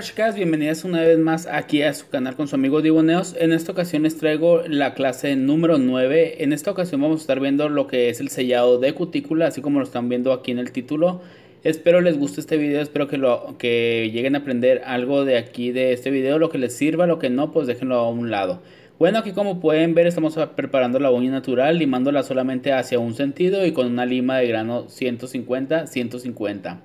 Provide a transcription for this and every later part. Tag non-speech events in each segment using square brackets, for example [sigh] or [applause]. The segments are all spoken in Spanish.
chicas, bienvenidas una vez más aquí a su canal con su amigo Diboneos. En esta ocasión les traigo la clase número 9. En esta ocasión vamos a estar viendo lo que es el sellado de cutícula, así como lo están viendo aquí en el título. Espero les guste este video, espero que, lo, que lleguen a aprender algo de aquí de este video, lo que les sirva, lo que no, pues déjenlo a un lado. Bueno, aquí como pueden ver estamos preparando la uña natural, limándola solamente hacia un sentido y con una lima de grano 150-150.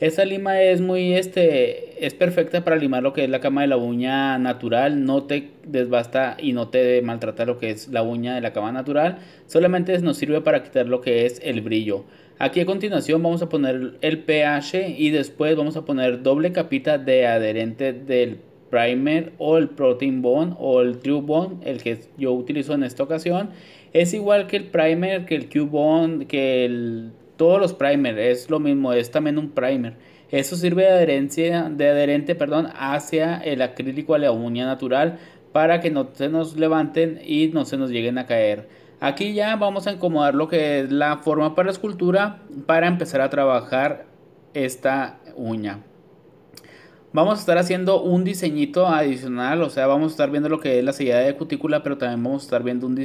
Esta lima es muy, este, es perfecta para limar lo que es la cama de la uña natural, no te desbasta y no te maltrata lo que es la uña de la cama natural, solamente nos sirve para quitar lo que es el brillo. Aquí a continuación vamos a poner el pH y después vamos a poner doble capita de adherente del primer o el protein bond o el true Bone, el que yo utilizo en esta ocasión, es igual que el primer, que el Q bond, que el, todos los primer es lo mismo, es también un primer. Eso sirve de, adherencia, de adherente perdón, hacia el acrílico a la uña natural para que no se nos levanten y no se nos lleguen a caer. Aquí ya vamos a incomodar lo que es la forma para escultura para empezar a trabajar esta uña. Vamos a estar haciendo un diseñito adicional, o sea, vamos a estar viendo lo que es la sellada de cutícula, pero también vamos a estar viendo un,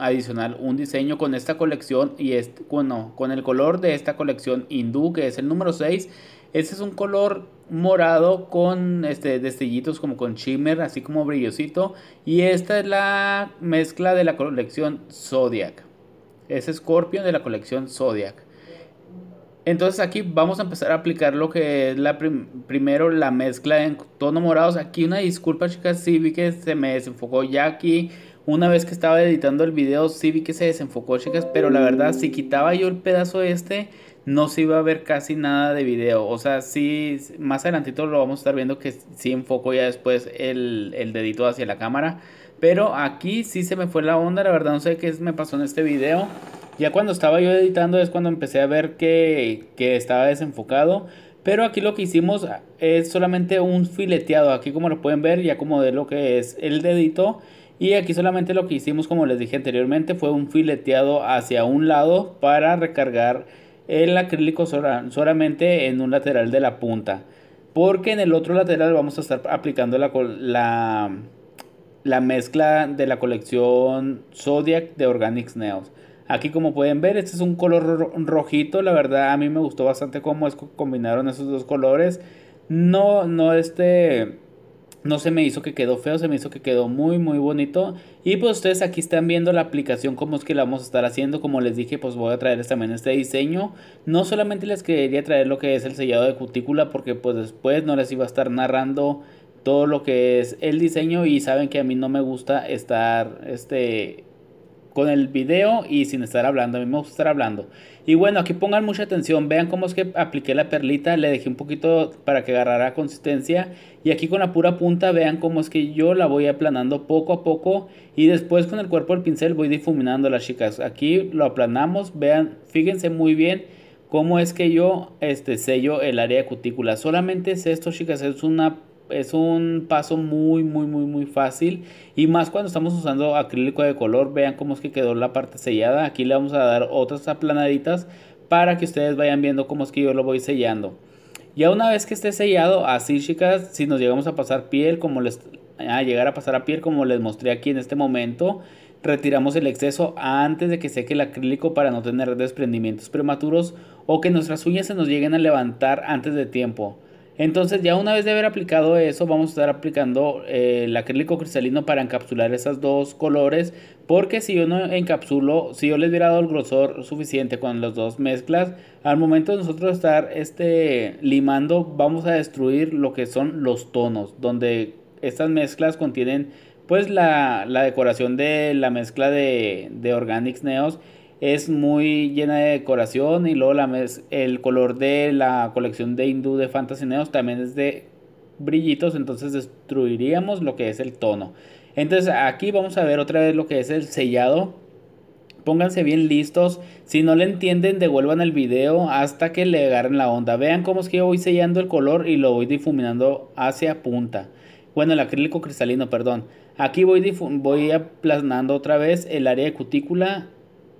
adicional, un diseño con esta colección y es bueno, con el color de esta colección hindú, que es el número 6. Este es un color morado con este, destellitos como con shimmer, así como brillosito. Y esta es la mezcla de la colección Zodiac. Es Scorpion de la colección Zodiac. Entonces aquí vamos a empezar a aplicar lo que es la primero la mezcla en tono morados. Aquí una disculpa chicas, sí vi que se me desenfocó ya aquí. Una vez que estaba editando el video sí vi que se desenfocó chicas, pero la verdad si quitaba yo el pedazo este no se iba a ver casi nada de video. O sea, sí, más adelantito lo vamos a estar viendo que sí enfoco ya después el, el dedito hacia la cámara. Pero aquí sí se me fue la onda, la verdad no sé qué me pasó en este video. Ya cuando estaba yo editando es cuando empecé a ver que, estaba desenfocado. Pero aquí lo que hicimos es solamente un fileteado. Aquí como lo pueden ver, ya como de lo que es el dedito. Y aquí solamente lo que hicimos, como les dije anteriormente, fue un fileteado hacia un lado para recargar el acrílico solamente en un lateral de la punta. Porque en el otro lateral vamos a estar aplicando la, mezcla de la colección Zodiac de Organics Neos. Aquí como pueden ver, este es un color rojito, la verdad a mí me gustó bastante cómo es, combinaron esos dos colores. No, no este, no se me hizo que quedó feo, se me hizo que quedó muy muy bonito. Y pues ustedes aquí están viendo la aplicación cómo es que la vamos a estar haciendo. Como les dije, pues voy a traerles este, también este diseño. No solamente les quería traer lo que es el sellado de cutícula porque pues después no les iba a estar narrando todo lo que es el diseño y saben que a mí no me gusta estar este con el video y sin estar hablando, a mí me gusta estar hablando. Y bueno, aquí pongan mucha atención, vean cómo es que apliqué la perlita, le dejé un poquito para que agarrara consistencia y aquí con la pura punta vean cómo es que yo la voy aplanando poco a poco y después con el cuerpo del pincel voy difuminando las chicas. Aquí lo aplanamos, vean, fíjense muy bien cómo es que yo este sello el área cutícula. Solamente es esto, chicas, es una es un paso muy muy muy muy fácil y más cuando estamos usando acrílico de color vean cómo es que quedó la parte sellada aquí le vamos a dar otras aplanaditas para que ustedes vayan viendo cómo es que yo lo voy sellando ya una vez que esté sellado así chicas si nos llegamos a pasar piel como les a llegar a pasar a piel como les mostré aquí en este momento retiramos el exceso antes de que seque el acrílico para no tener desprendimientos prematuros o que nuestras uñas se nos lleguen a levantar antes de tiempo entonces ya una vez de haber aplicado eso, vamos a estar aplicando eh, el acrílico cristalino para encapsular esos dos colores, porque si yo no encapsulo, si yo les hubiera dado el grosor suficiente con las dos mezclas, al momento de nosotros estar este, limando, vamos a destruir lo que son los tonos, donde estas mezclas contienen pues la, decoración de la mezcla de, de Organics Neos es muy llena de decoración y luego la el color de la colección de hindú de Fantasy Neos también es de brillitos, entonces destruiríamos lo que es el tono. Entonces aquí vamos a ver otra vez lo que es el sellado. Pónganse bien listos. Si no le entienden, devuelvan el video hasta que le agarren la onda. Vean cómo es que yo voy sellando el color y lo voy difuminando hacia punta. Bueno, el acrílico cristalino, perdón. Aquí voy, voy aplanando otra vez el área de cutícula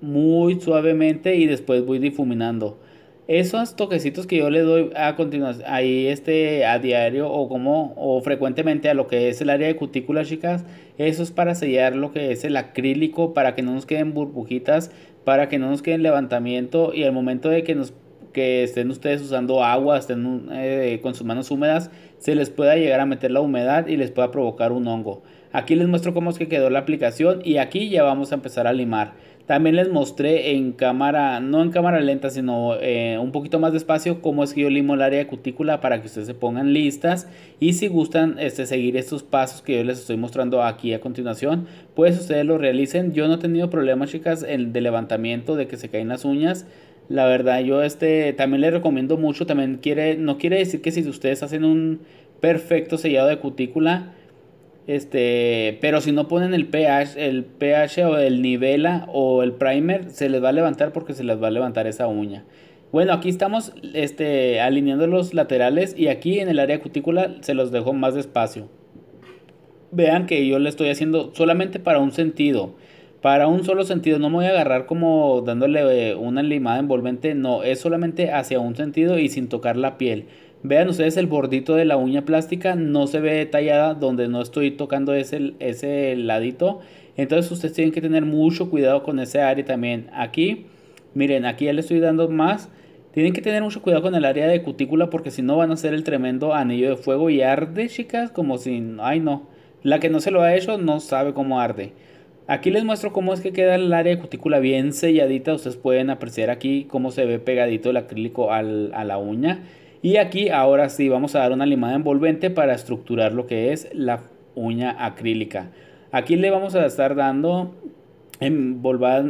muy suavemente y después voy difuminando. Esos toquecitos que yo le doy a continuación, ahí este, a diario o como, o frecuentemente a lo que es el área de cutícula, chicas, eso es para sellar lo que es el acrílico, para que no nos queden burbujitas, para que no nos queden levantamiento y al momento de que nos que estén ustedes usando agua, estén eh, con sus manos húmedas, se les pueda llegar a meter la humedad y les pueda provocar un hongo. Aquí les muestro cómo es que quedó la aplicación y aquí ya vamos a empezar a limar. También les mostré en cámara, no en cámara lenta, sino eh, un poquito más despacio cómo es que yo limo el área de cutícula para que ustedes se pongan listas. Y si gustan este, seguir estos pasos que yo les estoy mostrando aquí a continuación, pues ustedes lo realicen. Yo no he tenido problemas, chicas, el de levantamiento, de que se caen las uñas. La verdad, yo este también le recomiendo mucho. También quiere, no quiere decir que si ustedes hacen un perfecto sellado de cutícula, este, pero si no ponen el pH, el pH o el nivela o el primer, se les va a levantar porque se les va a levantar esa uña. Bueno, aquí estamos este, alineando los laterales y aquí en el área cutícula se los dejo más despacio. Vean que yo le estoy haciendo solamente para un sentido para un solo sentido. No me voy a agarrar como dándole eh, una limada envolvente. No, es solamente hacia un sentido y sin tocar la piel. Vean ustedes el bordito de la uña plástica. No se ve detallada donde no estoy tocando ese, ese ladito. Entonces ustedes tienen que tener mucho cuidado con ese área también. Aquí, miren, aquí ya le estoy dando más. Tienen que tener mucho cuidado con el área de cutícula porque si no van a hacer el tremendo anillo de fuego y arde, chicas, como si... Ay, no. La que no se lo ha hecho no sabe cómo arde. Aquí les muestro cómo es que queda el área de cutícula bien selladita. Ustedes pueden apreciar aquí cómo se ve pegadito el acrílico a la uña. Y aquí ahora sí vamos a dar una limada envolvente para estructurar lo que es la uña acrílica. Aquí le vamos a estar dando en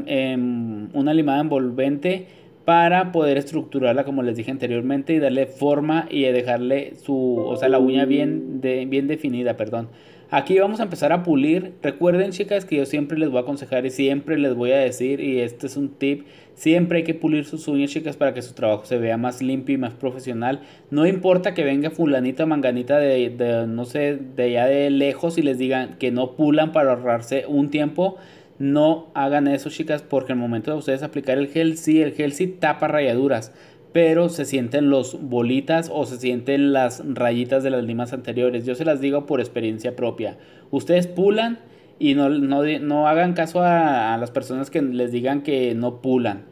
em, una limada envolvente para poder estructurarla como les dije anteriormente y darle forma y dejarle su, o sea, la uña bien, bien definida, perdón. Aquí vamos a empezar a pulir. Recuerden chicas que yo siempre les voy a aconsejar y siempre les voy a decir, y este es un tip, siempre hay que pulir sus uñas chicas para que su trabajo se vea más limpio y más profesional. No importa que venga fulanita, manganita de, no sé, de allá de lejos y les digan que no pulan para ahorrarse un tiempo. No hagan eso chicas porque el momento de ustedes aplicar el gel, sí, el gel sí tapa rayaduras pero se sienten los bolitas o se sienten las rayitas de las limas anteriores. Yo se las digo por experiencia propia. Ustedes pulan y no, no, hagan caso a, las personas que les digan que no pulan.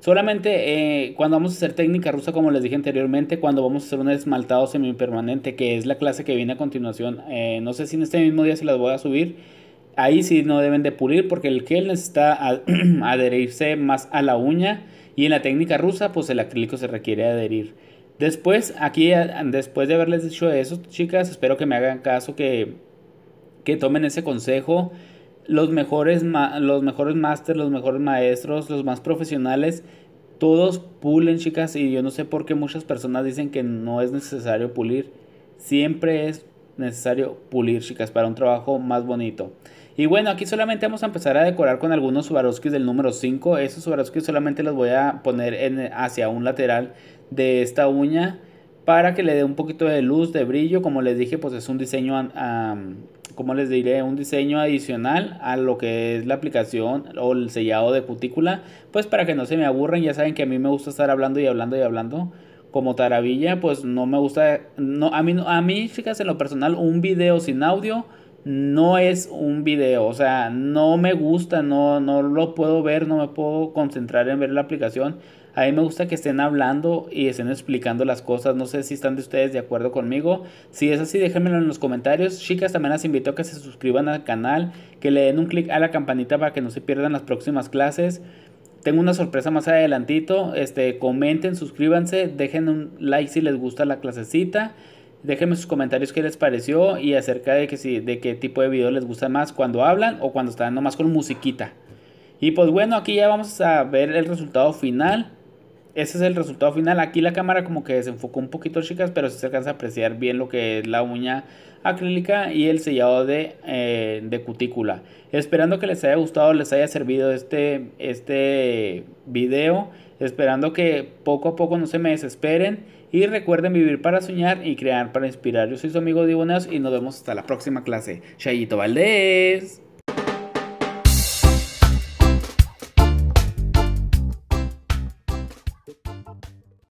Solamente eh, cuando vamos a hacer técnica rusa, como les dije anteriormente, cuando vamos a hacer un esmaltado semipermanente, que es la clase que viene a continuación, eh, no sé si en este mismo día se las voy a subir, ahí sí no deben de pulir porque el gel necesita [clears throat] adherirse más a la uña y en la técnica rusa, pues el acrílico se requiere adherir. Después, aquí, después de haberles dicho eso, chicas, espero que me hagan caso, que, tomen ese consejo. Los mejores, los mejores máster, los mejores maestros, los más profesionales, todos pulen, chicas, y yo no sé por qué muchas personas dicen que no es necesario pulir. Siempre es necesario pulir, chicas, para un trabajo más bonito. Y bueno, aquí solamente vamos a empezar a decorar con algunos Swarovskis del número 5. Esos Swarovskis solamente los voy a poner hacia un lateral de esta uña para que le dé un poquito de luz, de brillo. Como les dije, pues es un diseño, como les diré, un diseño adicional a lo que es la aplicación o el sellado de cutícula. Pues para que no se me aburren, ya saben que a mí me gusta estar hablando y hablando y hablando como taravilla, pues no me gusta, no, a mí, a mí, en lo personal, un video sin audio no es un video, o sea, no me gusta, no, no lo puedo ver, no me puedo concentrar en ver la aplicación. A mí me gusta que estén hablando y estén explicando las cosas. No sé si están de ustedes de acuerdo conmigo. Si es así, déjenmelo en los comentarios. Chicas, también las invito a que se suscriban al canal, que le den un clic a la campanita para que no se pierdan las próximas clases. Tengo una sorpresa más adelantito. Este, comenten, suscríbanse, dejen un like si les gusta la clasecita. Déjenme sus comentarios qué les pareció y acerca de que de qué tipo de video les gusta más cuando hablan o cuando están nomás con musiquita. Y pues bueno, aquí ya vamos a ver el resultado final ese es el resultado final. Aquí la cámara como que desenfocó un poquito, chicas, pero sí se alcanza a apreciar bien lo que es la uña acrílica y el sellado eh, de, cutícula. Esperando que les haya gustado, les haya servido este, este video. Esperando que poco a poco no se me desesperen. Y recuerden vivir para soñar y crear para inspirar. Yo soy su amigo Diboneos y nos vemos hasta la próxima clase. Chayito Valdés.